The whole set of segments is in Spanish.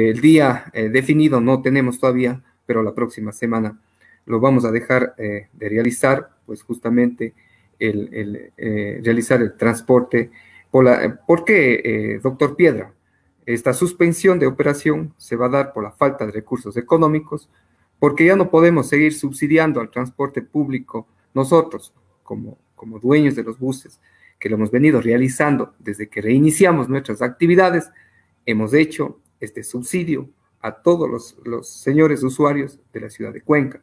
El día eh, definido no tenemos todavía, pero la próxima semana lo vamos a dejar eh, de realizar, pues justamente el, eh, realizar el transporte. Por la, doctor Piedra, esta suspensión de operación se va a dar por la falta de recursos económicos, porque ya no podemos seguir subsidiando al transporte público nosotros, como, como dueños de los buses, que lo hemos venido realizando desde que reiniciamos nuestras actividades, hemos hecho este subsidio a todos los, señores usuarios de la ciudad de Cuenca.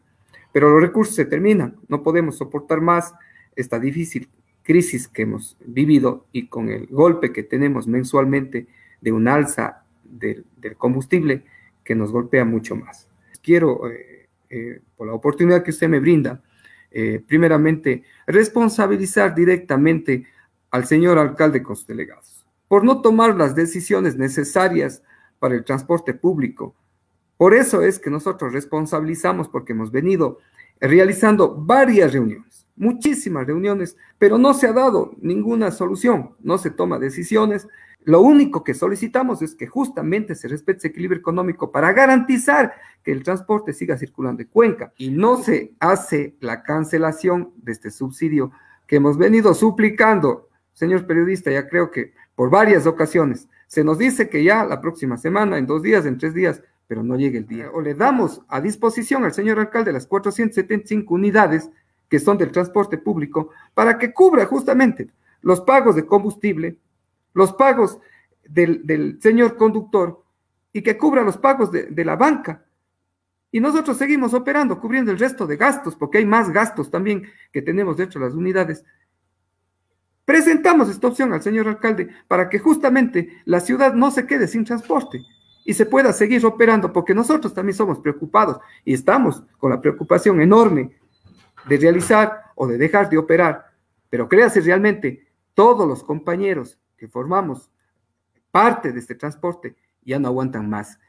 Pero los recursos se terminan, no podemos soportar más esta difícil crisis que hemos vivido y con el golpe que tenemos mensualmente de un alza del, combustible que nos golpea mucho más. Quiero, eh, eh, por la oportunidad que usted me brinda, eh, primeramente, responsabilizar directamente al señor alcalde con sus delegados por no tomar las decisiones necesarias para el transporte público. Por eso es que nosotros responsabilizamos porque hemos venido realizando varias reuniones, muchísimas reuniones, pero no se ha dado ninguna solución, no se toma decisiones. Lo único que solicitamos es que justamente se respete ese equilibrio económico para garantizar que el transporte siga circulando en Cuenca y no se hace la cancelación de este subsidio que hemos venido suplicando, señor periodista, ya creo que por varias ocasiones. Se nos dice que ya la próxima semana, en dos días, en tres días, pero no llega el día. O le damos a disposición al señor alcalde las 475 unidades que son del transporte público para que cubra justamente los pagos de combustible, los pagos del, señor conductor y que cubra los pagos de, la banca. Y nosotros seguimos operando, cubriendo el resto de gastos, porque hay más gastos también que tenemos de hecho las unidades Presentamos esta opción al señor alcalde para que justamente la ciudad no se quede sin transporte y se pueda seguir operando, porque nosotros también somos preocupados y estamos con la preocupación enorme de realizar o de dejar de operar. Pero créase realmente, todos los compañeros que formamos parte de este transporte ya no aguantan más.